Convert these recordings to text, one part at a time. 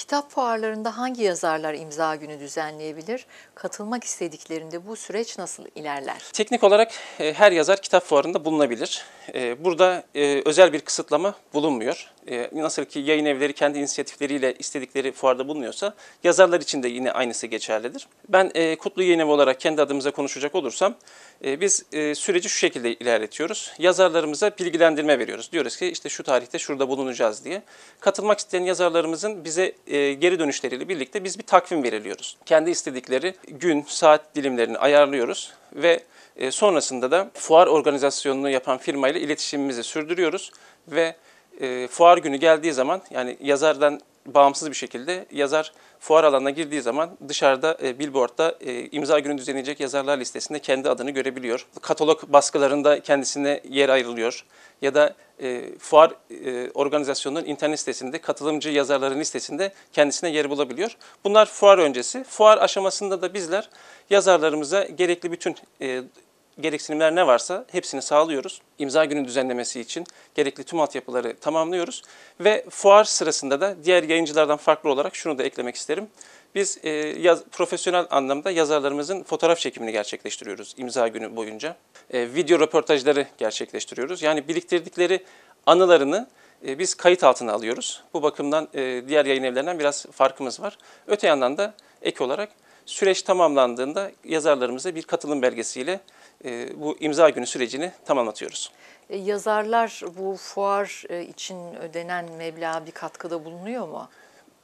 Kitap fuarlarında hangi yazarlar imza günü düzenleyebilir? Katılmak istediklerinde bu süreç nasıl ilerler? Teknik olarak e, her yazar kitap fuarında bulunabilir. E, burada e, özel bir kısıtlama bulunmuyor. E, nasıl ki yayın evleri kendi inisiyatifleriyle istedikleri fuarda bulunuyorsa yazarlar için de yine aynısı geçerlidir. Ben e, Kutlu Yayın Evi olarak kendi adımıza konuşacak olursam e, biz süreci şu şekilde ilerletiyoruz. Yazarlarımıza bilgilendirme veriyoruz. Diyoruz ki işte şu tarihte şurada bulunacağız diye. Katılmak isteyen yazarlarımızın bize geri dönüşleriyle birlikte biz bir takvim veriliyoruz. Kendi istedikleri gün, saat dilimlerini ayarlıyoruz ve sonrasında da fuar organizasyonunu yapan firmayla iletişimimizi sürdürüyoruz ve e, fuar günü geldiği zaman yani yazardan bağımsız bir şekilde yazar fuar alanına girdiği zaman dışarıda e, billboardda e, imza günü düzenleyecek yazarlar listesinde kendi adını görebiliyor. Katalog baskılarında kendisine yer ayrılıyor ya da e, fuar e, organizasyonunun internet sitesinde katılımcı yazarların listesinde kendisine yer bulabiliyor. Bunlar fuar öncesi. Fuar aşamasında da bizler yazarlarımıza gerekli bütün e, gereksinimler ne varsa hepsini sağlıyoruz. İmza günü düzenlemesi için gerekli tüm altyapıları tamamlıyoruz. Ve fuar sırasında da diğer yayıncılardan farklı olarak şunu da eklemek isterim. Biz e, yaz, profesyonel anlamda yazarlarımızın fotoğraf çekimini gerçekleştiriyoruz imza günü boyunca. E, video röportajları gerçekleştiriyoruz. Yani biriktirdikleri anılarını e, biz kayıt altına alıyoruz. Bu bakımdan e, diğer yayın evlerinden biraz farkımız var. Öte yandan da ek olarak Süreç tamamlandığında yazarlarımıza bir katılım belgesiyle e, bu imza günü sürecini tamamlatıyoruz. E, yazarlar bu fuar e, için ödenen meblağa bir katkıda bulunuyor mu?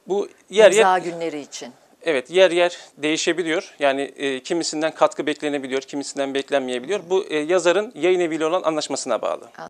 Bu yer imza yer, günleri için. Evet yer yer değişebiliyor. Yani e, kimisinden katkı beklenebiliyor, kimisinden beklenmeyebiliyor. Bu e, yazarın yayın eviyle olan anlaşmasına bağlı. Anladım.